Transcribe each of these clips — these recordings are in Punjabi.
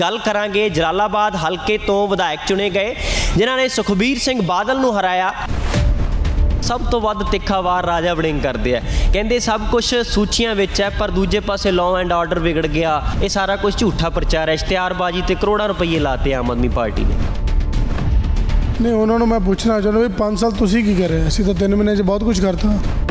ਗੱਲ ਕਰਾਂਗੇ ਜਲਾਲਾਬਾਦ ਹਲਕੇ ਤੋਂ ਵਿਧਾਇਕ ਚੁਣੇ ਗਏ ਜਿਨ੍ਹਾਂ ਨੇ ਸੁਖਬੀਰ ਸਿੰਘ ਬਾਦਲ ਨੂੰ ਹਰਾਇਆ ਸਭ ਤੋਂ ਵੱਧ ਤਿੱਖਾ ਵਾਰ ਰਾਜਾ ਵੜਿੰਗ ਕਰਦੇ ਆ ਕਹਿੰਦੇ ਸਭ ਕੁਝ ਸੂਚੀਆਂ ਵਿੱਚ ਹੈ ਪਰ ਦੂਜੇ ਪਾਸੇ ਲਾਅ ਐਂਡ ਆਰਡਰ ਵਿਗੜ ਗਿਆ ਇਹ ਸਾਰਾ ਕੁਝ ਝੂਠਾ ਪ੍ਰਚਾਰ ਹੈ ਇਸ਼ਤਿਹਾਰਬਾਜ਼ੀ ਤੇ ਕਰੋੜਾਂ ਰੁਪਏ ਲਾਤੇ ਆਮ ਆਦਮੀ ਪਾਰਟੀ ਨੇ ਨਹੀਂ ਉਹਨਾਂ ਨੂੰ ਮੈਂ ਪੁੱਛਣਾ ਚਾਹੁੰਦਾ ਵੀ 5 ਸਾਲ ਤੁਸੀਂ ਕੀ ਕਰ ਰਹੇ ਅਸੀਂ ਤਾਂ 3 ਮਹੀਨੇ 'ਚ ਬਹੁਤ ਕੁਝ ਕਰਤਾ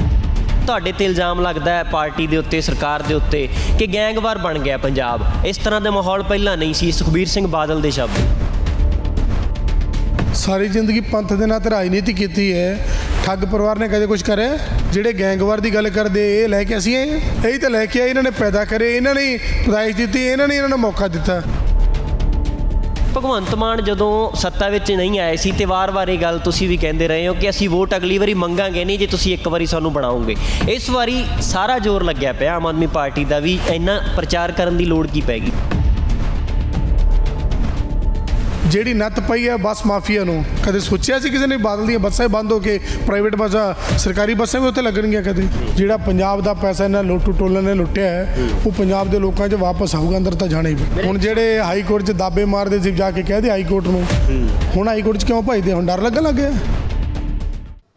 ਤੁਹਾਡੇ ਤੇ ਇਲਜ਼ਾਮ ਲੱਗਦਾ ਹੈ ਪਾਰਟੀ ਦੇ ਉੱਤੇ ਸਰਕਾਰ ਦੇ ਉੱਤੇ ਕਿ ਗੈਂਗਵਾਰ ਬਣ ਗਿਆ ਪੰਜਾਬ ਇਸ ਤਰ੍ਹਾਂ ਦਾ ਮਾਹੌਲ ਪਹਿਲਾਂ ਨਹੀਂ ਸੀ ਸੁਖਬੀਰ ਸਿੰਘ ਬਾਦਲ ਦੇ ਸ਼ਬਦ ਸਾਰੀ ਜ਼ਿੰਦਗੀ ਪੰਥ ਦੇ ਨਾਂ ਤੇ ਰਾਜਨੀਤੀ ਕੀਤੀ ਹੈ ਠੱਗ ਪਰਿਵਾਰ ਨੇ ਕਦੇ ਕੁਝ ਕਰਿਆ ਜਿਹੜੇ ਗੈਂਗਵਾਰ ਦੀ ਗੱਲ ਕਰਦੇ ਇਹ ਲੈ ਕੇ ਅਸੀਂ ਇਹ ਹੀ ਤਾਂ ਲੈ ਕੇ ਆਏ ਇਹਨਾਂ ਨੇ ਪੈਦਾ ਕਰੇ ਇਹਨਾਂ ਨੇ ਪ੍ਰਾਈਜ਼ ਦਿੱਤੀ ਇਹਨਾਂ ਨੇ ਇਹਨਾਂ ਨੂੰ ਮੌਕਾ ਦਿੱਤਾ ਭਗਵੰਤ ਮਾਨ ਜਦੋਂ ਸੱਤਾ ਵਿੱਚ ਨਹੀਂ ਆਏ ਸੀ ਤੇ ਵਾਰ-ਵਾਰ ਇਹ ਗੱਲ ਤੁਸੀਂ ਵੀ ਕਹਿੰਦੇ ਰਹੇ ਹੋ ਕਿ ਅਸੀਂ ਵੋਟ ਅਗਲੀ ਵਾਰੀ ਮੰਗਾਂਗੇ ਨਹੀਂ ਜੇ ਤੁਸੀਂ ਇੱਕ ਵਾਰੀ ਸਾਨੂੰ ਬਣਾਓਗੇ ਇਸ ਵਾਰੀ ਸਾਰਾ ਜ਼ੋਰ ਲੱਗਿਆ ਪਿਆ ਆਮ ਆਦਮੀ ਪਾਰਟੀ ਦਾ ਵੀ ਇੰਨਾ ਪ੍ਰਚਾਰ ਕਰਨ ਦੀ ਲੋੜ ਕੀ ਪੈਗੀ ਜਿਹੜੀ ਨੱਤ ਪਈ ਹੈ ਬੱਸ ਮਾਫੀਆ ਨੂੰ ਕਦੇ ਸੋਚਿਆ ਸੀ ਕਿਸੇ ਨੇ ਬਾਦਲ ਦੀਆਂ ਬੱਸਾਂ ਬੰਦ ਹੋ ਕੇ ਪ੍ਰਾਈਵੇਟ ਬੱਸਾਂ ਸਰਕਾਰੀ ਬੱਸਾਂ ਵੀ ਉੱਤੇ ਲੱਗਣਗੀਆਂ ਕਦੇ ਜਿਹੜਾ ਪੰਜਾਬ ਦਾ ਪੈਸਾ ਇਹਨਾਂ ਲੋਟੂ ਟੋਲਾਂ ਨੇ ਲੁੱਟਿਆ ਹੈ ਉਹ ਪੰਜਾਬ ਦੇ ਲੋਕਾਂ 'ਚ ਵਾਪਸ ਆਊਗਾ ਅੰਦਰ ਤਾਂ ਜਾਣਾ ਹੀ ਹੁਣ ਜਿਹੜੇ ਹਾਈ ਕੋਰਟ 'ਚ ਦਾਬੇ ਮਾਰਦੇ ਸੀ ਜਾ ਕੇ ਕਹਦੇ ਹਾਈ ਕੋਰਟ ਨੂੰ ਹੁਣ ਹਾਈ ਕੋਰਟ 'ਚ ਕਿਉਂ ਭਜਦੇ ਹੁਣ ਡਰ ਲੱਗਣ ਲੱਗਿਆ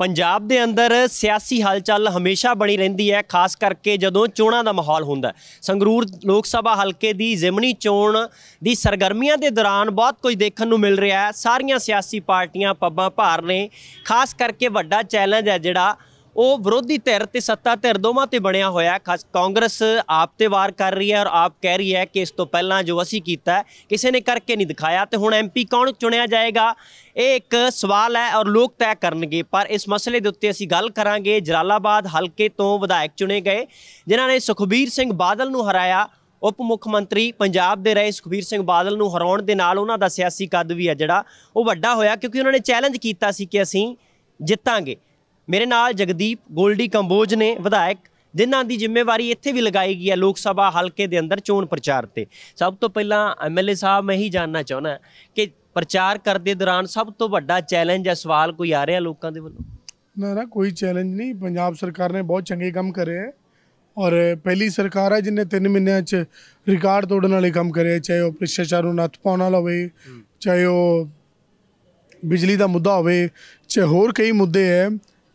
ਪੰਜਾਬ ਦੇ ਅੰਦਰ ਸਿਆਸੀ ਹਲਚਲ ਹਮੇਸ਼ਾ ਬਣੀ ਰਹਿੰਦੀ ਹੈ ਖਾਸ ਕਰਕੇ ਜਦੋਂ ਚੋਣਾਂ ਦਾ ਮਾਹੌਲ ਹੁੰਦਾ ਸੰਗਰੂਰ ਲੋਕ ਸਭਾ ਹਲਕੇ ਦੀ ਜ਼ਿਮਨੀ ਚੋਣ ਦੀ ਸਰਗਰਮੀਆਂ ਦੇ ਦੌਰਾਨ ਬਹੁਤ ਕੁਝ ਦੇਖਣ ਨੂੰ ਮਿਲ ਰਿਹਾ ਹੈ ਸਾਰੀਆਂ ਸਿਆਸੀ ਪਾਰਟੀਆਂ ਪੱਬਾਂ ਭਾਰ ਨੇ ਖਾਸ ਕਰਕੇ ਵੱਡਾ ਚੈਲੰਜ ਹੈ ਜਿਹੜਾ ਉਹ ਵਿਰੋਧੀ ਧਿਰ ਤੇ ਸੱਤਾ ਧਿਰ ਦੋਵਾਂ ਤੇ ਬਣਿਆ ਹੋਇਆ ਖਾਸ ਕਾਂਗਰਸ ਆਪ ਤੇ ਵਾਰ ਕਰ ਰਹੀ ਹੈ ਔਰ ਆਪ ਕਹਿ ਰਹੀ ਹੈ ਕਿ ਇਸ ਤੋਂ ਪਹਿਲਾਂ ਜੋ ਅਸੀਂ ਕੀਤਾ ਕਿਸੇ ਨੇ ਕਰਕੇ ਨਹੀਂ ਦਿਖਾਇਆ ਤੇ ਹੁਣ ਐਮਪੀ ਕੌਣ ਚੁਣਿਆ ਜਾਏਗਾ ਇਹ ਇੱਕ ਸਵਾਲ ਹੈ ਔਰ ਲੋਕ ਤੈਅ ਕਰਨਗੇ ਪਰ ਇਸ ਮਸਲੇ ਦੇ ਉੱਤੇ ਅਸੀਂ ਗੱਲ ਕਰਾਂਗੇ ਜਲਾਲਾਬਾਦ ਹਲਕੇ ਤੋਂ ਵਿਧਾਇਕ ਚੁਣੇ ਗਏ ਜਿਨ੍ਹਾਂ ਨੇ ਸੁਖਬੀਰ ਸਿੰਘ ਬਾਦਲ ਨੂੰ ਹਰਾਇਆ ਉਪ ਮੁੱਖ ਮੰਤਰੀ ਪੰਜਾਬ ਦੇ ਰਹੇ ਸੁਖਬੀਰ ਸਿੰਘ ਬਾਦਲ ਨੂੰ ਹਰਾਉਣ ਦੇ ਨਾਲ ਉਹਨਾਂ ਦਾ ਸਿਆਸੀ ਕੱਦ ਵੀ ਹੈ ਜਿਹੜਾ ਉਹ ਵੱਡਾ ਹੋਇਆ ਕਿਉਂਕਿ ਉਹਨਾਂ ਨੇ ਚੈਲੰਜ ਕੀਤਾ ਸੀ ਕਿ ਅਸੀਂ ਜਿੱਤਾਂਗੇ ਮੇਰੇ ਨਾਲ ਜਗਦੀਪ ਗੋਲਡੀ ਕੰਬੋਜ ਨੇ ਵਿਧਾਇਕ ਜਿਨ੍ਹਾਂ ਦੀ ਜ਼ਿੰਮੇਵਾਰੀ ਇੱਥੇ ਵੀ ਲਗਾਈ ਗਈ ਹੈ ਲੋਕ ਸਭਾ ਹਲਕੇ ਦੇ ਅੰਦਰ ਚੋਣ ਪ੍ਰਚਾਰ ਤੇ ਸਭ ਤੋਂ ਪਹਿਲਾਂ ਐਮਐਲਏ ਸਾਹਿਬ ਮੈਂ ਹੀ ਜਾਨਣਾ ਚਾਹੁੰਦਾ ਕਿ ਪ੍ਰਚਾਰ ਕਰਦੇ ਦੌਰਾਨ ਸਭ ਤੋਂ ਵੱਡਾ ਚੈਲੰਜ ਜਾਂ ਸਵਾਲ ਕੋਈ ਆ ਰਿਹਾ ਲੋਕਾਂ ਦੇ ਵੱਲੋਂ ਨਾ ਨਾ ਕੋਈ ਚੈਲੰਜ ਨਹੀਂ ਪੰਜਾਬ ਸਰਕਾਰ ਨੇ ਬਹੁਤ ਚੰਗੇ ਕੰਮ ਕਰੇ ਹੈ ਔਰ ਪਹਿਲੀ ਸਰਕਾਰ ਹੈ ਜਿਨੇ 3 ਮਹੀਨਿਆਂ 'ਚ ਰਿਕਾਰਡ ਤੋੜਨ ਵਾਲੇ ਕੰਮ ਕਰੇ ਚਾਹੇ ਉਹ ਪ੍ਰਸ਼ਾਸਨ ਨੂੰ ਨੱਥ ਪਾਉਣ ਵਾਲਾ ਹੋਵੇ ਚਾਹੇ ਉਹ ਬਿਜਲੀ ਦਾ ਮੁੱਦਾ ਹੋਵੇ ਚਾਹੇ ਹੋਰ ਕਈ ਮੁੱਦੇ ਹੈ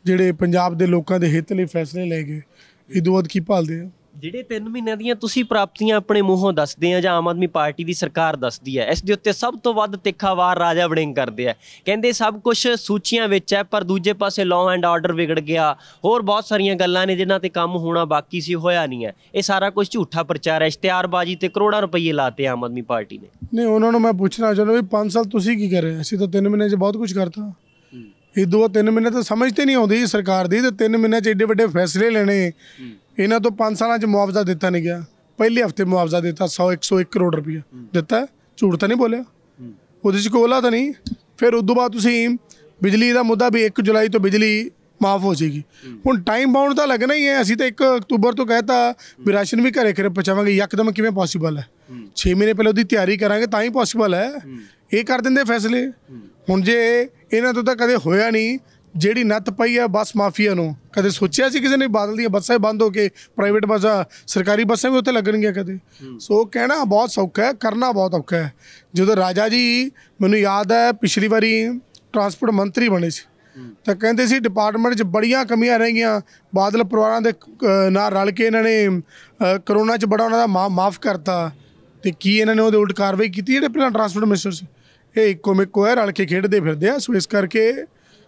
ਜਿਹੜੇ ਪੰਜਾਬ ਦੇ ਲੋਕਾਂ ਦੇ ਹਿੱਤ ਲਈ ਫੈਸਲੇ ਲਏ ਗਏ ਇਹ ਦੋਵਾਂ ਕੀ ਭਾਲਦੇ ਆ ਜਿਹੜੇ 3 ਮਹੀਨਿਆਂ ਦੀਆਂ ਤੁਸੀਂ ਪ੍ਰਾਪਤੀਆਂ ਆਪਣੇ ਮੂੰਹੋਂ ਦੱਸਦੇ ਆ ਜਾਂ ਆਮ ਆਦਮੀ ਪਾਰਟੀ ਦੀ ਸਰਕਾਰ ਦੱਸਦੀ ਹੈ ਇਸ ਦੇ ਉੱਤੇ ਸਭ ਤੋਂ ਵੱਧ ਤਿੱਖਾ ਵਾਰ ਰਾਜਾ ਵੜਿੰਗ ਕਰਦੇ ਆ ਕਹਿੰਦੇ ਸਭ ਕੁਝ ਸੂਚੀਆਂ ਵਿੱਚ ਹੈ ਪਰ ਦੂਜੇ ਪਾਸੇ ਲਾਅ ਐਂਡ ਆਰਡਰ ਵਿਗੜ ਗਿਆ ਹੋਰ ਬਹੁਤ ਸਾਰੀਆਂ ਗੱਲਾਂ ਨੇ ਜਿਨ੍ਹਾਂ ਤੇ ਕੰਮ ਹੋਣਾ ਬਾਕੀ ਸੀ ਹੋਇਆ ਨਹੀਂ ਹੈ ਇਹ ਸਾਰਾ ਕੁਝ ਝੂਠਾ ਪ੍ਰਚਾਰ ਹੈ ਇਸ਼ਤਿਹਾਰਬਾਜ਼ੀ ਤੇ ਕਰੋੜਾਂ ਰੁਪਏ ਲਾਤੇ ਆਮ ਆਦਮੀ ਪਾਰਟੀ ਨੇ ਨਹੀਂ ਉਹਨਾਂ ਨੂੰ ਮੈਂ ਪੁੱਛਣਾ ਚਾਹੁੰਦਾ ਵੀ 5 ਸਾਲ ਤੁਸੀਂ ਕੀ ਰਹੇ ਅਸੀਂ ਤਾਂ 3 ਮਹੀਨੇ 'ਚ ਬਹੁਤ ਕੁਝ ਕਰਤਾ ਇਹ ਦੋ ਤਿੰਨ ਮਹੀਨੇ ਤਾਂ ਸਮਝ ਤੇ ਨਹੀਂ ਆਉਂਦੀ ਸਰਕਾਰ ਦੀ ਤੇ ਤਿੰਨ ਮਹੀਨੇ ਚ ਐਡੇ ਵੱਡੇ ਫੈਸਲੇ ਲੈਣੇ ਇਹਨਾਂ ਤੋਂ 5 ਸਾਲਾਂ ਚ ਮੁਆਵਜ਼ਾ ਦਿੱਤਾ ਨਹੀਂ ਗਿਆ ਪਹਿਲੇ ਹਫਤੇ ਮੁਆਵਜ਼ਾ ਦਿੱਤਾ 100 101 ਕਰੋੜ ਰੁਪਇਆ ਦਿੱਤਾ ਝੂਠ ਤਾਂ ਨਹੀਂ ਬੋਲਿਆ ਉਹਦੇ ਚ ਕੋਲਾ ਤਾਂ ਨਹੀਂ ਫਿਰ ਉਸ ਤੋਂ ਬਾਅਦ ਤੁਸੀਂ ਬਿਜਲੀ ਦਾ ਮੁੱਦਾ ਵੀ 1 ਜੁਲਾਈ ਤੋਂ ਬਿਜਲੀ ਮਾਫ ਹੋ ਜੇਗੀ ਹੁਣ ਟਾਈਮ ਬਾਉਂਡ ਤਾਂ ਲੱਗਣਾ ਹੀ ਹੈ ਅਸੀਂ ਤਾਂ 1 ਅਕਤੂਬਰ ਤੋਂ ਕਹਿਤਾ ਵੀ ਰਾਸ਼ਨ ਵੀ ਘਰੇ ਘਰੇ ਪਹੁੰਚਾਵਾਂਗੇ ਯਕਦਮ ਕਿਵੇਂ ਪੋਸੀਬਲ ਹੈ 6 ਮਹੀਨੇ ਪਹਿਲਾਂ ਉਹਦੀ ਤਿਆਰੀ ਕਰਾਂਗੇ ਤਾਂ ਹੀ ਪੋਸੀਬਲ ਹੈ ਇਹ ਕਰ ਦਿੰਦੇ ਫੈਸਲੇ ਹੁਣ ਜੇ ਇਹਨਾਂ ਤੋਂ ਤਾਂ ਕਦੇ ਹੋਇਆ ਨਹੀਂ ਜਿਹੜੀ ਨੱਤ ਪਈ ਆ ਬੱਸ ਮਾਫੀਆ ਨੂੰ ਕਦੇ ਸੋਚਿਆ ਸੀ ਕਿਸੇ ਨੇ ਬਾਦਲ ਦੀਆਂ ਬੱਸਾਂ ਬੰਦ ਹੋ ਕੇ ਪ੍ਰਾਈਵੇਟ ਬੱਸਾਂ ਸਰਕਾਰੀ ਬੱਸਾਂ ਵੀ ਉੱਥੇ ਲੱਗਣਗੀਆਂ ਕਦੇ ਸੋ ਕਹਿਣਾ ਬਹੁਤ ਸੌਖਾ ਹੈ ਕਰਨਾ ਬਹੁਤ ਔਖਾ ਹੈ ਜਦੋਂ ਰਾਜਾ ਜੀ ਮੈਨੂੰ ਯਾਦ ਹੈ ਪਿਛਲੀ ਵਾਰੀ ਟਰਾਂਸਪੋਰਟ ਮੰਤਰੀ ਬਣੇ ਸੀ ਤਾਂ ਕਹਿੰਦੇ ਸੀ ਡਿਪਾਰਟਮੈਂਟ 'ਚ ਬੜੀਆਂ ਕਮੀਆਂ ਰਹਿ ਗਈਆਂ ਬਾਦਲ ਪਰਿਵਾਰਾਂ ਦੇ ਨਾਲ ਰਲ ਕੇ ਇਹਨਾਂ ਨੇ ਕਰੋਨਾ 'ਚ ਬੜਾ ਉਹਨਾਂ ਦਾ ਮਾਫ ਕਰਤਾ ਤੇ ਕੀ ਇਹਨਾਂ ਨੇ ਉਹਦੇ ਉਲਟ ਕਾਰਵਾਈ ਕੀਤੀ ਜਿਹੜੇ ਪਹਿਲਾਂ ਟਰਾਂਸਪੋਰਟ ਮਿਨਿਸਟਰ ਸੀ ਇਹ ਇੱਕੋ ਮਿੱਕੋ ਹੈ ਰਲ ਕੇ ਖੇਡਦੇ ਫਿਰਦੇ ਆ ਸੋ ਇਸ ਕਰਕੇ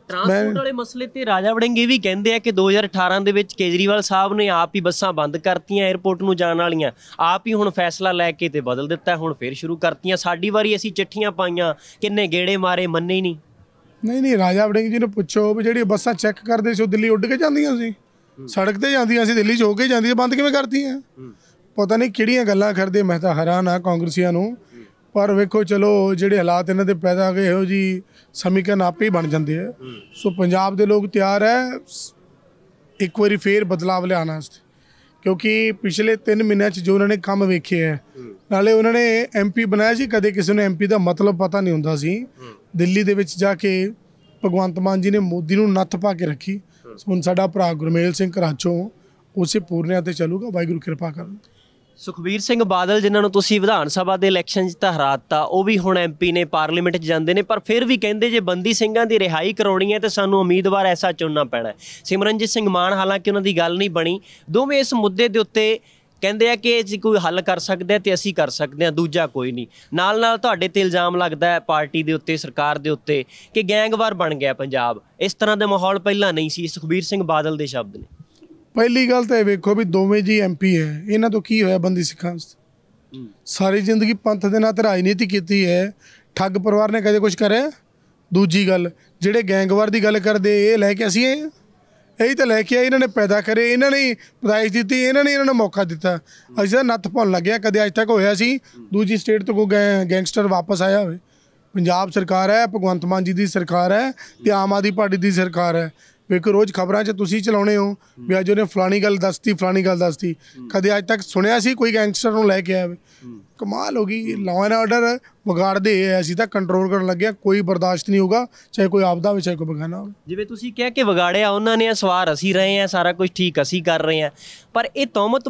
ਟਰਾਂਸਪੋਰਟ ਵਾਲੇ ਮਸਲੇ ਤੇ ਰਾਜਾ ਵੜਿੰਗੇ ਵੀ ਕਹਿੰਦੇ ਆ ਕਿ 2018 ਦੇ ਵਿੱਚ ਕੇਜਰੀਵਾਲ ਸਾਹਿਬ ਨੇ ਆਪ ਹੀ ਬੱਸਾਂ ਬੰਦ ਕਰਤੀਆਂ 에어ਪੋਰਟ ਨੂੰ ਜਾਣ ਵਾਲੀਆਂ ਆਪ ਹੀ ਹੁਣ ਫੈਸਲਾ ਲੈ ਕੇ ਤੇ ਬਦਲ ਦਿੱਤਾ ਹੁਣ ਫੇਰ ਸ਼ੁਰੂ ਕਰਤੀਆਂ ਸਾਡੀ ਵਾਰੀ ਅਸੀਂ ਚਿੱਠੀਆਂ ਪਾਈਆਂ ਕਿੰਨੇ ਗੇੜੇ ਮਾਰੇ ਮੰਨੇ ਹੀ ਨਹੀਂ ਨਹੀਂ ਨਹੀਂ ਰਾਜਾ ਵੜਿੰਗ ਜੀ ਨੂੰ ਪੁੱਛੋ ਵੀ ਜਿਹੜੀ ਬੱਸਾਂ ਚੈੱਕ ਕਰਦੇ ਸੀ ਉਹ ਦਿੱਲੀ ਉੱਡ ਕੇ ਜਾਂਦੀਆਂ ਸੀ ਸੜਕ ਤੇ ਜਾਂਦੀਆਂ ਸੀ ਦਿੱਲੀ ਚ ਹੋ ਕੇ ਜਾਂਦੀਆਂ ਬੰਦ ਕਿਵੇਂ ਕਰਤੀਆਂ ਪਤਾ ਨਹੀਂ ਕਿਹੜੀਆਂ ਗੱਲਾਂ ਕਰਦੇ ਮੈਂ ਤਾਂ ਹੈਰਾਨ ਆ ਕਾਂਗਰਸੀਆਂ ਨੂੰ ਪਰ ਵੇਖੋ ਚਲੋ ਜਿਹੜੇ ਹਾਲਾਤ ਇਹਨਾਂ ਦੇ ਪੈਦਾ ਗਏ ਹੋ ਜੀ ਸਮੀਕਰਨ ਆਪੇ ਹੀ ਬਣ ਜਾਂਦੇ ਆ ਸੋ ਪੰਜਾਬ ਦੇ ਲੋਕ ਤਿਆਰ ਹੈ ਇੱਕ ਵਾਰੀ ਫੇਰ ਬਦਲਾਵ ਲਿਆਣਾ ਹੈ ਕਿਉਂਕਿ ਪਿਛਲੇ 3 ਮਹੀਨਿਆਂ 'ਚ ਜੋ ਉਹਨਾਂ ਨੇ ਕੰਮ ਵੇਖੇ ਆ ਨਾਲੇ ਉਹਨਾਂ ਨੇ ਐਮਪੀ ਬਣਾਇਆ ਸੀ ਕਦੇ ਕਿਸੇ ਨੂੰ ਐਮਪੀ ਦਾ ਮਤਲਬ ਪਤਾ ਨਹੀਂ ਹੁੰਦਾ ਸੀ ਦਿੱਲੀ ਦੇ ਵਿੱਚ ਜਾ ਕੇ ਭਗਵੰਤ ਮਾਨ ਜੀ ਨੇ ਮੋਦੀ ਨੂੰ ਨੱਥ ਪਾ ਕੇ ਰੱਖੀ ਹੁਣ ਸਾਡਾ ਭਰਾ ਗੁਰਮੇਲ ਸਿੰਘ ਘਰਾਚੋਂ ਉਸੇ ਪੂਰਨਿਆ ਤੇ ਚੱਲੂਗਾ ਵਾਹਿਗੁਰੂ ਕਿਰਪਾ ਕਰਨ ਸੁਖਵੀਰ ਸਿੰਘ ਬਾਦਲ ਜਿਨ੍ਹਾਂ ਨੂੰ ਤੁਸੀਂ ਵਿਧਾਨ ਸਭਾ ਦੇ ਇਲੈਕਸ਼ਨ 'ਚ ਤਾਂ ਹਰਾਤਾ ਉਹ ਵੀ ਹੁਣ ਐਮਪੀ ਨੇ ਪਾਰਲੀਮੈਂਟ 'ਚ ਜਾਂਦੇ ਨੇ ਪਰ ਫਿਰ ਵੀ ਕਹਿੰਦੇ ਜੇ ਬੰਦੀ ਸਿੰਘਾਂ ਦੀ ਰਿਹਾਈ ਕਰਾਉਣੀ ਹੈ ਤੇ ਸਾਨੂੰ ਉਮੀਦਵਾਰ ਐਸਾ ਚੁਣਨਾ ਪੈਣਾ ਸਿਮਰਨਜੀਤ ਸਿੰਘ ਮਾਨ ਹਾਲਾਂਕਿ ਉਹਨਾਂ ਦੀ ਗੱਲ ਨਹੀਂ ਬਣੀ ਦੋਵੇਂ ਇਸ ਮੁੱਦੇ ਦੇ ਉੱਤੇ ਕਹਿੰਦੇ ਆ ਕਿ ਜੇ ਕੋਈ ਹੱਲ ਕਰ ਸਕਦਾ ਤੇ ਅਸੀਂ ਕਰ ਸਕਦੇ ਹਾਂ ਦੂਜਾ ਕੋਈ ਨਹੀਂ ਨਾਲ ਨਾਲ ਤੁਹਾਡੇ ਤੇ ਇਲਜ਼ਾਮ ਲੱਗਦਾ ਹੈ ਪਾਰਟੀ ਦੇ ਉੱਤੇ ਸਰਕਾਰ ਦੇ ਉੱਤੇ ਕਿ ਗੈਂਗਵਾਰ ਬਣ ਗਿਆ ਪੰਜਾਬ ਇਸ ਤਰ੍ਹਾਂ ਦਾ ਮਾਹੌਲ ਪਹਿਲਾਂ ਨਹੀਂ ਸੀ ਸੁਖਬੀਰ ਸਿੰਘ ਬਾਦਲ ਦੇ ਸ਼ਬਦ ਨੇ ਪਹਿਲੀ ਗੱਲ ਤਾਂ ਇਹ ਵੇਖੋ ਵੀ ਦੋਵੇਂ ਜੀ ਐਮਪੀ ਹੈ ਇਹਨਾਂ ਤੋਂ ਕੀ ਹੋਇਆ ਬੰਦੀ ਸਿੱਖਾਂ ਵਾਸਤੇ ਸਾਰੀ ਜ਼ਿੰਦਗੀ ਪੰਥ ਦੇ ਨਾਂ ਤੇ ਰਾਜਨੀਤੀ ਕੀਤੀ ਹੈ ਠੱਗ ਪਰਿਵਾਰ ਨੇ ਕਦੇ ਕੁਝ ਕਰਿਆ ਦੂਜੀ ਗੱਲ ਜਿਹੜੇ ਗੈਂਗਵਾਰ ਦੀ ਗੱਲ ਕਰਦੇ ਇਹ ਲੈ ਕੇ ਅਸੀਂ ਇਹ ਇਹੀ ਤਾਂ ਲੈ ਕੇ ਆਏ ਇਹਨਾਂ ਨੇ ਪੈਦਾ ਕਰੇ ਇਹਨਾਂ ਨੇ ਪ੍ਰਾਈਜ਼ ਦਿੱਤੀ ਇਹਨਾਂ ਨੇ ਇਹਨਾਂ ਨੂੰ ਮੌਕਾ ਦਿੱਤਾ ਅਸੀਂ ਤਾਂ ਨੱਥ ਪਾਉਣ ਲੱਗਿਆ ਕਦੇ ਅੱਜ ਤੱਕ ਹੋਇਆ ਸੀ ਦੂਜੀ ਸਟੇਟ ਤੋਂ ਕੋਈ ਗੈਂਗਸਟਰ ਵਾਪਸ ਆਇਆ ਹੋਵੇ ਪੰਜਾਬ ਸਰਕਾਰ ਹੈ ਭਗਵੰਤ ਮਾਨ ਜੀ ਦੀ ਸਰਕਾਰ ਹੈ ਤੇ ਆਮ ਆਦਮੀ ਪਾਰਟੀ ਦੀ ਸਰਕਾਰ ਹੈ ਵੇਖੋ ਰੋਜ਼ ਖਬਰਾਂ 'ਚ ਤੁਸੀਂ ਚਲਾਉਣੇ ਹੋ ਵੀ ਅੱਜ ਉਹਨੇ ਫਲਾਣੀ ਗੱਲ ਦੱਸਤੀ ਫਲਾਣੀ ਗੱਲ ਦੱਸਤੀ ਕਦੇ ਅੱਜ ਤੱਕ ਸੁਣਿਆ ਸੀ ਕੋਈ ਗੈਂਗਸਟਰ ਨੂੰ ਲੈ ਕੇ ਆਇਆ ਕਮਾਲ ਹੋ ਗਈ ਲਾਅ ਐਂਡ ਆਰਡਰ ਵਿਗਾੜਦੇ ਐ ਅਸੀਂ ਤਾਂ ਕੰਟਰੋਲ ਕਰਨ ਲੱਗੇ ਕੋਈ ਬਰਦਾਸ਼ਤ ਨਹੀਂ ਹੋਗਾ ਚਾਹੇ ਕੋਈ ਆਪਦਾ ਹੋਵੇ ਚਾਹੇ ਕੋਈ ਬਗਾਨਾ ਹੋਵੇ ਜਿਵੇਂ ਤੁਸੀਂ ਕਹਿ ਕੇ ਵਿਗਾੜਿਆ ਉਹਨਾਂ ਨੇ ਸਵਾਰ ਅਸੀਂ ਰਹੇ ਆ ਸਾਰਾ ਕੁਝ ਠੀਕ ਅਸੀਂ ਕਰ ਰਹੇ ਆ ਪਰ ਇਹ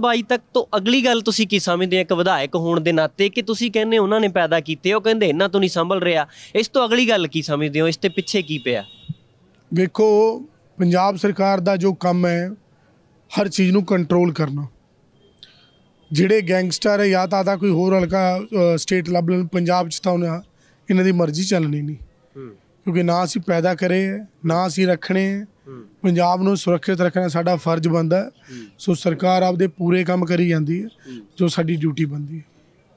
ਬਾਈ ਤੱਕ ਤੋਂ ਅਗਲੀ ਗੱਲ ਤੁਸੀਂ ਕੀ ਸਮਝਦੇ ਆ ਇੱਕ ਵਿਧਾਇਕ ਹੋਣ ਦੇ ਨਾਤੇ ਕਿ ਤੁਸੀਂ ਕਹਿੰਦੇ ਉਹਨਾਂ ਨੇ ਪੈਦਾ ਕੀਤੇ ਉਹ ਕਹਿੰਦੇ ਇਹਨਾਂ ਤੋਂ ਨਹੀਂ ਸੰਭਲ ਰਿਹਾ ਇਸ ਤੋਂ ਅਗਲੀ ਗੱਲ ਕੀ ਸਮਝਦੇ ਹੋ ਇਸ ਤੇ ਪਿੱਛੇ ਕੀ ਪਿਆ ਵੇਖੋ ਪੰਜਾਬ ਸਰਕਾਰ ਦਾ ਜੋ ਕੰਮ ਹੈ ਹਰ ਚੀਜ਼ ਨੂੰ ਕੰਟਰੋਲ ਕਰਨਾ ਜਿਹੜੇ ਗੈਂਗਸਟਰ ਹੈ ਜਾਂ ਤਾਂ ਦਾ ਕੋਈ ਹੋਰ ਹਲਕਾ ਸਟੇਟ ਲੱਭ ਲੈਣ ਪੰਜਾਬ 'ਚ ਤਾਂ ਉਹਨਾਂ ਇਹਨਾਂ ਦੀ ਮਰਜ਼ੀ ਚੱਲਣੀ ਨਹੀਂ ਕਿਉਂਕਿ ਨਾ ਅਸੀਂ ਪੈਦਾ ਕਰੇ ਨਾ ਅਸੀਂ ਰੱਖਣੇ ਪੰਜਾਬ ਨੂੰ ਸੁਰੱਖਿਅਤ ਰੱਖਣਾ ਸਾਡਾ ਫਰਜ਼ ਬੰਦਾ ਸੋ ਸਰਕਾਰ ਆਪਦੇ ਪੂਰੇ ਕੰਮ ਕਰੀ ਜਾਂਦੀ ਹੈ ਜੋ ਸਾਡੀ ਡਿਊਟੀ ਬੰਦੀ ਹੈ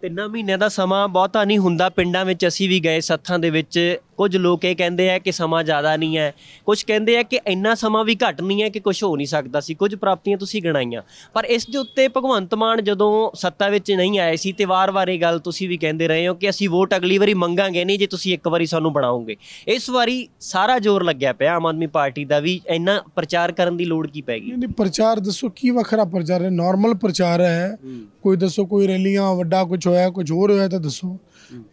ਤਿੰਨਾਂ ਮਹੀਨਿਆਂ ਦਾ ਸਮਾਂ ਬਹੁਤਾ ਨਹੀਂ ਹੁੰਦਾ ਪਿੰਡਾਂ ਵਿੱਚ ਅਸੀਂ ਵੀ ਗਏ ਸੱਥਾਂ ਦੇ ਵਿੱਚ ਕੁਝ ਲੋਕ ਇਹ ਕਹਿੰਦੇ ਆ ਕਿ ਸਮਾਂ ਜ਼ਿਆਦਾ ਨਹੀਂ ਹੈ ਕੁਝ ਕਹਿੰਦੇ ਆ ਕਿ ਇੰਨਾ ਸਮਾਂ ਵੀ ਘੱਟ ਨਹੀਂ ਹੈ ਕਿ ਕੁਝ ਹੋ ਨਹੀਂ ਸਕਦਾ ਸੀ ਕੁਝ ਪ੍ਰਾਪਤੀਆਂ ਤੁਸੀਂ ਗਣਾਈਆਂ ਪਰ ਇਸ ਦੇ ਉੱਤੇ ਭਗਵੰਤ ਮਾਨ ਜਦੋਂ ਸੱਤਾ ਵਿੱਚ ਨਹੀਂ ਆਏ ਸੀ ਤੇ ਵਾਰ-ਵਾਰ ਇਹ ਗੱਲ ਤੁਸੀਂ ਵੀ ਕਹਿੰਦੇ ਰਹੇ ਹੋ ਕਿ ਅਸੀਂ ਵੋਟ ਅਗਲੀ ਵਾਰੀ ਮੰਗਾਂਗੇ ਨਹੀਂ ਜੇ ਤੁਸੀਂ ਇੱਕ ਵਾਰੀ ਸਾਨੂੰ ਬਣਾਓਗੇ ਇਸ ਵਾਰੀ ਸਾਰਾ ਜ਼ੋਰ ਲੱਗਿਆ ਪਿਆ ਆਮ ਆਦਮੀ ਪਾਰਟੀ ਦਾ ਵੀ ਇੰਨਾ ਪ੍ਰਚਾਰ ਕਰਨ ਦੀ ਲੋੜ ਕੀ ਪੈ ਗਈ ਨਹੀਂ ਪ੍ਰਚਾਰ ਦੱਸੋ ਕੀ ਵੱਖਰਾ ਪ੍ਰਚਾਰ ਹੈ ਨਾਰਮਲ ਪ੍ਰਚਾਰ ਹੈ ਕੋਈ ਦੱਸੋ ਕੋਈ ਰੈਲੀਆਂ ਵੱਡਾ ਕੁਝ ਹੋਇਆ ਕੁਝ ਹੋਰ ਹੋਇਆ ਤਾਂ ਦੱਸੋ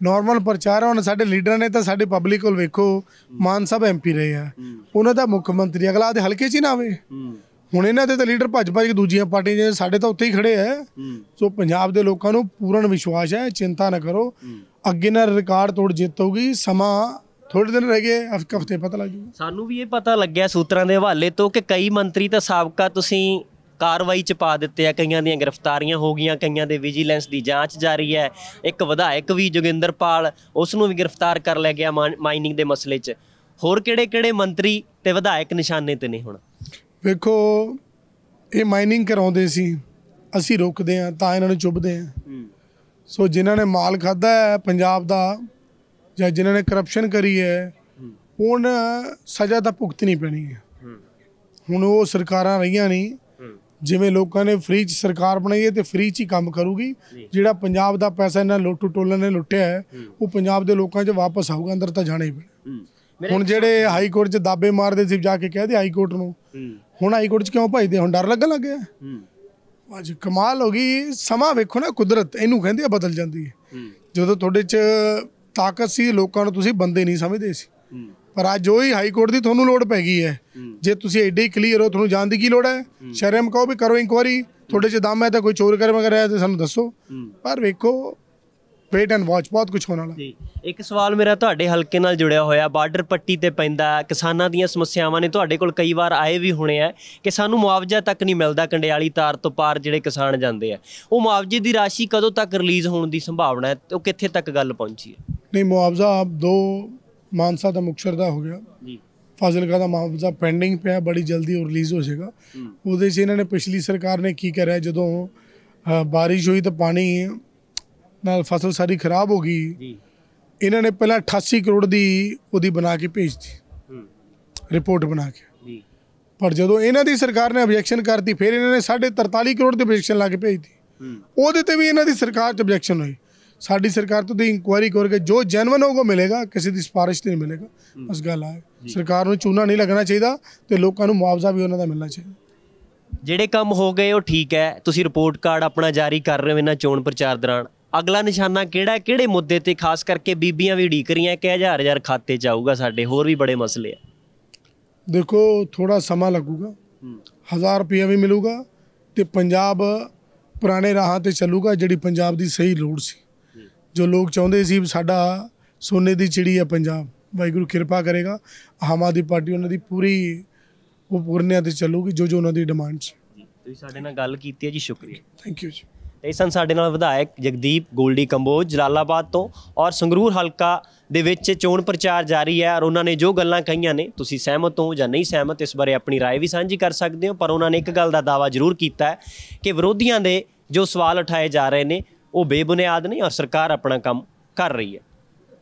ਨਾਰਮਲ ਪ੍ਰਚਾਰ ਹੁਣ ਸਾਡੇ ਲੀਡਰ ਨੇ ਤਾਂ ਸਾਡੇ ਪਬਲਿਕ ਕੋਲ ਵੇਖੋ ਮਾਨ ਸਾਹਿਬ ਐਮਪੀ ਰਹੇ ਆ ਉਹਨਾਂ ਦਾ ਮੁੱਖ ਮੰਤਰੀ ਅਗਲਾ ਦੇ ਹਲਕੇ 'ਚ ਹੀ ਨਾ ਆਵੇ ਹੁਣ ਇਹਨਾਂ ਦੇ ਤਾਂ ਲੀਡਰ ਭੱਜ ਭੱਜ ਕੇ ਦੂਜੀਆਂ ਪਾਰਟੀਆਂ ਦੇ ਸਾਡੇ ਤਾਂ ਉੱਥੇ ਹੀ ਖੜੇ ਆ ਸੋ ਪੰਜਾਬ ਦੇ ਲੋਕਾਂ ਨੂੰ ਪੂਰਨ ਵਿਸ਼ਵਾਸ ਹੈ ਚਿੰਤਾ ਨਾ ਕਰੋ ਅੱਗੇ ਨਾਲ ਰਿਕਾਰਡ ਤੋੜ ਜਿੱਤ ਹੋਗੀ ਸਮਾਂ ਥੋੜੇ ਦਿਨ ਰਹਿ ਗਏ ਹਫਤੇ ਪਤਾ ਲੱਗ ਜੂਗਾ ਸਾਨੂੰ ਵੀ ਇਹ ਪਤਾ ਲੱਗਿਆ ਸੂਤਰਾਂ ਦੇ ਹਵਾਲੇ ਤੋਂ ਕਿ ਕਈ ਮੰਤਰੀ ਤਾਂ ਸਾਬਕਾ ਤੁਸੀਂ ਕਾਰਵਾਈ ਚ ਪਾ ਦਿੱਤੇ ਆ ਕਈਆਂ ਦੀਆਂ ਗ੍ਰਿਫਤਾਰੀਆਂ ਹੋ ਗਈਆਂ ਕਈਆਂ ਦੇ ਵਿਜੀਲੈਂਸ ਦੀ ਜਾਂਚ ਜਾਰੀ ਹੈ ਇੱਕ ਵਿਧਾਇਕ ਵੀ ਜੋਗਿੰਦਰਪਾਲ ਉਸ ਨੂੰ ਵੀ ਗ੍ਰਿਫਤਾਰ ਕਰ ਲਿਆ ਗਿਆ ਮਾਈਨਿੰਗ ਦੇ ਮਸਲੇ 'ਚ ਹੋਰ ਕਿਹੜੇ-ਕਿਹੜੇ ਮੰਤਰੀ ਤੇ ਵਿਧਾਇਕ ਨਿਸ਼ਾਨੇ ਤੇ ਨੇ ਹੁਣ ਵੇਖੋ ਇਹ ਮਾਈਨਿੰਗ ਕਰਾਉਂਦੇ ਸੀ ਅਸੀਂ ਰੋਕਦੇ ਆ ਤਾਂ ਇਹਨਾਂ ਨੂੰ ਚੁੱਭਦੇ ਆ ਸੋ ਜਿਨ੍ਹਾਂ ਨੇ ਮਾਲ ਖਾਦਾ ਹੈ ਪੰਜਾਬ ਦਾ ਜਾਂ ਜਿਨ੍ਹਾਂ ਨੇ ਕਰਪਸ਼ਨ ਕਰੀ ਹੈ ਹੁਣ ਸਜ਼ਾ ਤਾਂ ਭੁਗਤਣੀ ਪੈਣੀ ਹੈ ਹੁਣ ਉਹ ਸਰਕਾਰਾਂ ਰਹੀਆਂ ਨਹੀਂ ਜਿਵੇਂ ਲੋਕਾਂ ਨੇ ਫ੍ਰੀ ਚ ਸਰਕਾਰ ਬਣਾਈ ਹੈ ਤੇ ਫ੍ਰੀ ਚ ਹੀ ਕੰਮ ਕਰੂਗੀ ਜਿਹੜਾ ਪੰਜਾਬ ਦਾ ਪੈਸਾ ਇਹਨਾਂ ਲੋਟੂ ਟੋਲਣ ਨੇ ਲੁੱਟਿਆ ਹੈ ਉਹ ਪੰਜਾਬ ਦੇ ਲੋਕਾਂ 'ਚ ਵਾਪਸ ਆਊਗਾ ਅੰਦਰ ਤਾਂ ਜਾਣਾ ਹੀ ਪੈਣਾ ਹੁਣ ਜਿਹੜੇ ਹਾਈ ਕੋਰਟ 'ਚ ਦਾਬੇ ਮਾਰਦੇ ਸੀ ਜਾ ਕੇ ਕਹਦੇ ਹਾਈ ਕੋਰਟ ਨੂੰ ਹੁਣ ਹਾਈ ਕੋਰਟ 'ਚ ਕਿਉਂ ਭਜਦੇ ਹੁਣ ਡਰ ਲੱਗਣ ਲੱਗਿਆ ਅੱਜ ਕਮਾਲ ਹੋ ਗਈ ਸਮਾਂ ਵੇਖੋ ਨਾ ਕੁਦਰਤ ਇਹਨੂੰ ਕਹਿੰਦੇ ਆ ਬਦਲ ਜਾਂਦੀ ਹੈ ਜਦੋਂ ਤੁਹਾਡੇ 'ਚ ਤਾਕਤ ਸੀ ਲੋਕਾਂ ਨੂੰ ਤੁਸੀਂ ਬੰਦੇ ਨਹੀਂ ਸਮਝਦੇ ਸੀ ਪਰ ਅੱਜ ਹੀ ਹਾਈ ਕੋਰਟ ਦੀ ਤੁਹਾਨੂੰ ਲੋੜ ਪੈ ਗਈ ਹੈ ਜੇ ਤੁਸੀਂ ਐਡੇ ਹੀ ਕਲੀਅਰ ਹੋ ਤੁਹਾਨੂੰ ਜਾਣ ਦੀ ਕੀ ਲੋੜ ਹੈ ਸ਼ਰਮ ਕਹੋ ਵੀ ਕਰੋ ਇਨਕੁਆਰੀ ਤੁਹਾਡੇ 'ਚ ਦਮ ਹੈ ਤਾਂ ਕੋਈ ਚੋਰ ਕਰ ਮਗਰ ਆਇਆ ਤੇ ਸਾਨੂੰ ਦੱਸੋ ਪਰ ਵੇਖੋ ਵੇਟ ਐਂਡ ਵਾਚ ਬਹੁਤ ਕੁਝ ਹੋਣ ਵਾਲਾ ਇੱਕ ਸਵਾਲ ਮੇਰਾ ਤੁਹਾਡੇ ਹਲਕੇ ਨਾਲ ਜੁੜਿਆ ਹੋਇਆ ਬਾਰਡਰ ਪੱਟੀ ਤੇ ਪੈਂਦਾ ਕਿਸਾਨਾਂ ਦੀਆਂ ਸਮੱਸਿਆਵਾਂ ਨੇ ਤੁਹਾਡੇ ਕੋਲ ਕਈ ਵਾਰ ਆਏ ਵੀ ਹੋਣੇ ਆ ਕਿ ਸਾਨੂੰ ਮੁਆਵਜ਼ਾ ਤੱਕ ਨਹੀਂ ਮਿਲਦਾ ਕੰਡਿਆਲੀ ਤਾਰ ਤੋਂ ਪਾਰ ਜਿਹੜੇ ਕਿਸਾਨ ਜਾਂਦੇ ਆ ਉਹ ਮੁਆਵਜ਼ੇ ਦੀ ਰਾਸ਼ੀ ਕਦੋਂ ਤੱਕ ਰਿਲੀਜ਼ ਹੋਣ ਦੀ ਸੰਭਾਵਨਾ ਹੈ ਉਹ ਕਿੱਥੇ ਤੱਕ ਗੱਲ ਪਹੁੰਚੀ ਹੈ ਨਹੀਂ ਮੁਆਵਜ਼ਾ ਆਪ ਦੋ ਮਾਨਸਾ ਦਾ ਮੁਕਸ਼ਰ ਦਾ ਹੋ ਗਿਆ ਜੀ ਫਾਜ਼ਿਲਕਾ ਦਾ ਮਾਮਲਾ ਪੈਂਡਿੰਗ ਪਿਆ ਬੜੀ ਜਲਦੀ ਉਹ ਰਿਲੀਜ਼ ਹੋ ਜਾਏਗਾ ਉਹਦੇ 'ਚ ਇਹਨਾਂ ਨੇ ਪਿਛਲੀ ਸਰਕਾਰ ਨੇ ਕੀ ਕਰਿਆ ਜਦੋਂ بارش ਹੋਈ ਤਾਂ ਪਾਣੀ ਨਾਲ ਫਸਲ ਸਾਰੀ ਖਰਾਬ ਹੋ ਗਈ ਜੀ ਇਹਨਾਂ ਨੇ ਪਹਿਲਾਂ 88 ਕਰੋੜ ਦੀ ਉਹਦੀ ਬਣਾ ਕੇ ਭੇਜਤੀ ਰਿਪੋਰਟ ਬਣਾ ਕੇ ਜੀ ਪਰ ਜਦੋਂ ਇਹਨਾਂ ਦੀ ਸਰਕਾਰ ਨੇ ਆਬਜੈਕਸ਼ਨ ਕਰਤੀ ਫਿਰ ਇਹਨਾਂ ਨੇ 43 ਕਰੋੜ ਦੀ ਆਬਜੈਕਸ਼ਨ ਲਾ ਕੇ ਭੇਜਤੀ ਉਹਦੇ ਤੇ ਵੀ ਇਹਨਾਂ ਦੀ ਸਰਕਾਰ 'ਚ ਆਬਜੈਕਸ਼ਨ ਹੋਈ ਸਾਡੀ ਸਰਕਾਰ ਤੋਂ ਦੀ ਇਨਕੁਆਇਰੀ ਕਰਕੇ ਜੋ ਜੈਨੂਨ ਹੋਊਗਾ ਮਿਲੇਗਾ ਕਿਸੇ ਦੀ ਸਿਫਾਰਿਸ਼ ਤੇ ਨਹੀਂ ਮਿਲੇਗਾ ਉਸ ਗੱਲ ਆ ਸਰਕਾਰ ਨੂੰ ਚੂਨਾ ਨਹੀਂ ਲੱਗਣਾ ਚਾਹੀਦਾ ਤੇ ਲੋਕਾਂ ਨੂੰ ਮੁਆਵਜ਼ਾ ਵੀ ਉਹਨਾਂ ਦਾ ਮਿਲਣਾ ਚਾਹੀਦਾ ਜਿਹੜੇ ਕੰਮ ਹੋ ਗਏ ਉਹ ਠੀਕ ਹੈ ਤੁਸੀਂ ਰਿਪੋਰਟ ਕਾਰਡ ਆਪਣਾ ਜਾਰੀ ਕਰ ਰਹੇ ਹੋ ਇਹਨਾਂ ਚੋਣ ਪ੍ਰਚਾਰ ਦੌਰਾਨ ਅਗਲਾ ਨਿਸ਼ਾਨਾ ਕਿਹੜਾ ਕਿਹੜੇ ਮੁੱਦੇ ਤੇ ਖਾਸ ਕਰਕੇ ਬੀਬੀਆਂ ਵੀ ਢੀਕ ਰੀਆਂ ਕਿ ਹਜ਼ਾਰ ਹਜ਼ਾਰ ਖਾਤੇ ਚ ਆਊਗਾ ਸਾਡੇ ਹੋਰ ਵੀ ਬੜੇ ਮਸਲੇ ਆ ਦੇਖੋ ਥੋੜਾ ਸਮਾਂ ਲੱਗੂਗਾ 1000 ਰੁਪਏ ਵੀ ਮਿਲੂਗਾ ਤੇ ਪੰਜਾਬ ਪੁਰਾਣੇ ਰਾਹਾਂ ਤੇ ਚੱਲੂਗਾ ਜਿਹੜੀ ਪੰਜਾਬ ਦੀ ਸਹੀ ਲੋੜ ਸੀ ਜੋ ਲੋਕ ਚਾਹੁੰਦੇ ਸੀ ਸਾਡਾ ਸੋਨੇ ਦੀ ਚਿੜੀ ਹੈ ਪੰਜਾਬ ਵਾਹਿਗੁਰੂ ਕਿਰਪਾ ਕਰੇਗਾ ਆਮ ਆਦੀ ਪਾਰਟੀ ਉਹਨਾਂ ਦੀ ਪੂਰੀ ਉਹ ਪੂਰਨਿਆਂ ਤੇ ਚੱਲੂਗੀ ਜੋ ਜੋ ਉਹਨਾਂ ਦੀ ਡਿਮਾਂਡ ਸੀ ਤੁਸੀਂ ਸਾਡੇ ਨਾਲ ਗੱਲ ਕੀਤੀ ਹੈ ਜੀ ਸ਼ੁਕਰੀਆ ਥੈਂਕ ਯੂ ਜੀ ਇਸਨ ਸਾਡੇ ਨਾਲ ਵਿਧਾਇਕ ਜਗਦੀਪ ਗੋਲਡੀ ਕੰਬੋਜ ਜਲਾਲਾਬਾਦ ਤੋਂ ਔਰ ਸੰਗਰੂਰ ਹਲਕਾ ਦੇ ਵਿੱਚ ਚੋਣ ਪ੍ਰਚਾਰ ਜਾਰੀ ਹੈ ਔਰ ਉਹਨਾਂ ਨੇ ਜੋ ਗੱਲਾਂ ਕਹੀਆਂ ਨੇ ਤੁਸੀਂ ਸਹਿਮਤ ਹੋ ਜਾਂ ਨਹੀਂ ਸਹਿਮਤ ਇਸ ਬਾਰੇ ਆਪਣੀ رائے ਵੀ ਸਾਂਝੀ ਕਰ ਸਕਦੇ ਹੋ ਪਰ ਉਹਨਾਂ ਨੇ ਇੱਕ ਗੱਲ ਦਾ ਦਾਵਾ ਜ਼ਰੂਰ ਕੀਤਾ ਹੈ ਕਿ ਵਿਰੋਧੀਆਂ ਦੇ ਜੋ ਸਵਾਲ ਉਠਾਏ ਜਾ ਰਹੇ ਨੇ ਉਹ ਬੇਬੁਨਿਆਦ ਨਹੀਂ ਔਰ ਸਰਕਾਰ ਆਪਣਾ ਕੰਮ ਕਰ ਰਹੀ ਹੈ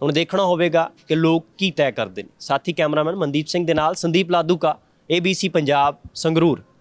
ਹੁਣ ਦੇਖਣਾ ਹੋਵੇਗਾ ਕਿ ਲੋਕ ਕੀ ਤੈਅ ਕਰਦੇ ਨੇ ਸਾਥੀ ਕੈਮਰਾਮੈਨ ਮਨਦੀਪ ਸਿੰਘ ਦੇ ਨਾਲ ਸੰਦੀਪ ਲਾਦੂ ਕਾ ABC ਪੰਜਾਬ ਸੰਗਰੂਰ